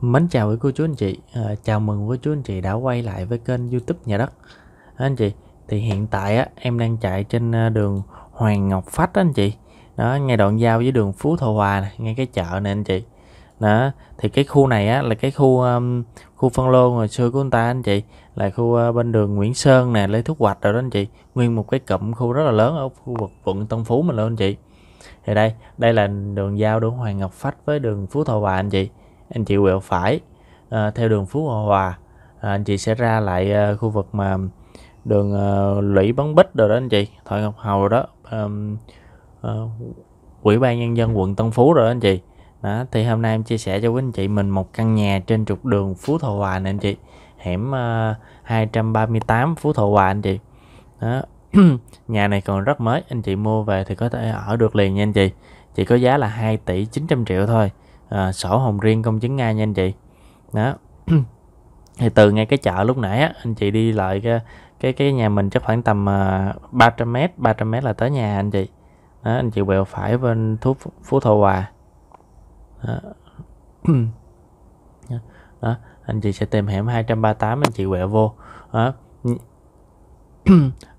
Mến chào quý cô chú anh chị, à, chào mừng quý chú anh chị đã quay lại với kênh youtube Nhà Đất à, Anh chị, thì hiện tại á, em đang chạy trên à, đường Hoàng Ngọc Phách đó anh chị đó, Ngay đoạn giao với đường Phú Thọ Hòa này, ngay cái chợ này anh chị đó, Thì cái khu này á, là cái khu um, khu phân lô hồi xưa của anh ta anh chị Là khu uh, bên đường Nguyễn Sơn nè, Lê Thúc Hoạch rồi đó anh chị Nguyên một cái cụm khu rất là lớn ở khu vực quận Tân Phú mình luôn anh chị thì đây đây là đường giao đường Hoàng Ngọc Phách với đường Phú Thọ Hòa anh chị anh chị quẹo phải à, theo đường Phú Hòa Hòa à, anh chị sẽ ra lại à, khu vực mà đường à, lũy bắn bích rồi đó anh chị Thoại Ngọc Hầu đó à, à, Ủy ban Nhân dân quận Tân Phú rồi đó anh chị đó, thì hôm nay em chia sẻ cho quý anh chị mình một căn nhà trên trục đường Phú Thọ Hòa nè anh chị hẻm uh, 238 Phú Thọ Hòa anh chị đó. nhà này còn rất mới anh chị mua về thì có thể ở được liền nha anh chị chỉ có giá là 2 tỷ 900 triệu thôi à, sổ hồng riêng công chứng ngay nha anh chị đó thì từ ngay cái chợ lúc nãy á, anh chị đi lại cái cái, cái nhà mình chắc khoảng tầm uh, 300 m, 300 mét là tới nhà anh chị. Đó, anh chị quẹo phải bên thuốc Phú Thọ Hòa. Đó. Đó, anh chị sẽ tìm hẻm 238 anh chị quẹo vô. Đó.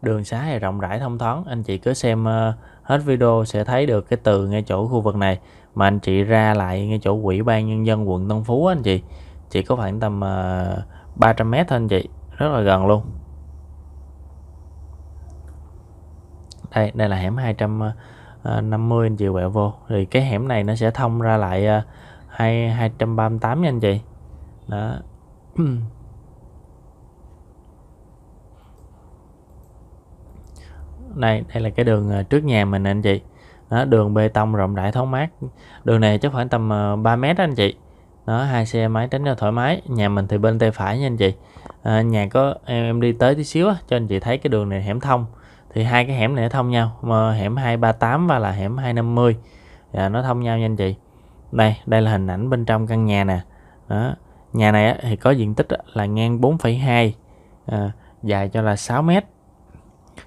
Đường xá thì rộng rãi thông thoáng, anh chị cứ xem uh, hết video sẽ thấy được cái từ ngay chỗ khu vực này mà anh chị ra lại ngay chỗ quỹ ban nhân dân quận Tân Phú anh chị chỉ có khoảng tầm uh, ờ, 300m thôi anh chị rất là gần luôn đây đây là hẻm 250 ờ, ờ, anh chị quẹo vô thì cái hẻm này nó sẽ thông ra lại uh, 2, 238 nha anh chị đó đây đây là cái đường ờ, trước nhà mình anh chị đó, đường bê tông rộng rãi thoáng mát đường này chắc khoảng tầm 3 ờ, mét đó anh chị đó hai xe máy tránh cho thoải mái nhà mình thì bên tay phải nha anh chị à, nhà có em, em đi tới tí xíu á, cho anh chị thấy cái đường này hẻm thông thì hai cái hẻm này thông nhau mà hẻm 238 và là hẻm 250 à, dạ, nó thông nhau nha anh chị đây đây là hình ảnh bên trong căn nhà nè đó. nhà này á, thì có diện tích là ngang 4,2 à, dài cho là 6 mét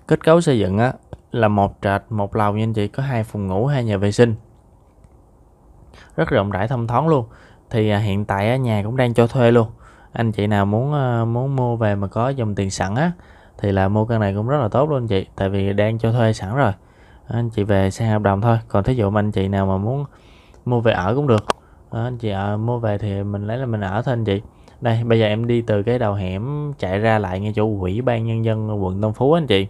Kết cấu xây dựng á, là một trệt, một lầu nha anh chị, có hai phòng ngủ, hai nhà vệ sinh. Rất rộng rãi thông thoáng luôn. Thì à, hiện tại á, nhà cũng đang cho thuê luôn. Anh chị nào muốn à, muốn mua về mà có dòng tiền sẵn á thì là mua căn này cũng rất là tốt luôn anh chị, tại vì đang cho thuê sẵn rồi. Anh chị về sang hợp đồng thôi. Còn thí dụ mà anh chị nào mà muốn mua về ở cũng được. Ờ, anh chị à, mua về thì mình lấy là mình ở thôi anh chị đây bây giờ em đi từ cái đầu hẻm chạy ra lại ngay chỗ quỹ ban nhân dân quận Tân Phú anh chị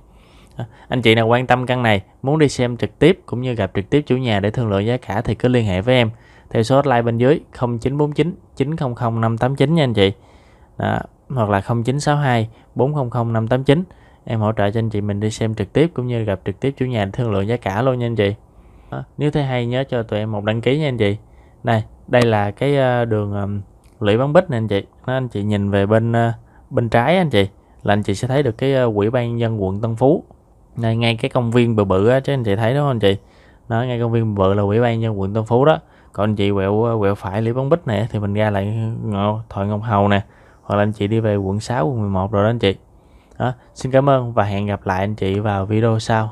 à, anh chị nào quan tâm căn này muốn đi xem trực tiếp cũng như gặp trực tiếp chủ nhà để thương lượng giá cả thì cứ liên hệ với em theo số hotline bên dưới 0949 900 589 nha anh chị Đó. hoặc là 0962 400 589 em hỗ trợ cho anh chị mình đi xem trực tiếp cũng như gặp trực tiếp chủ nhà để thương lượng giá cả luôn nha anh chị Đó. nếu thấy hay nhớ cho tụi em một đăng ký nha anh chị này đây là cái ờ, đường lũy bán bích nè anh chị nó anh chị nhìn về bên ờ, bên trái anh chị là anh chị sẽ thấy được cái quỹ ờ, ban dân quận Tân Phú này ngay cái công viên bự bự á chứ anh chị thấy đúng không anh chị nó ngay công viên bự là quỹ ban dân quận Tân Phú đó còn anh chị quẹo ờ, quẹo phải lũy bán bích này thì mình ra lại thoại Ngọc Hầu nè hoặc là anh chị đi về quận 6 quận 11 rồi đó anh chị đó, xin cảm ơn và hẹn gặp lại anh chị vào video sau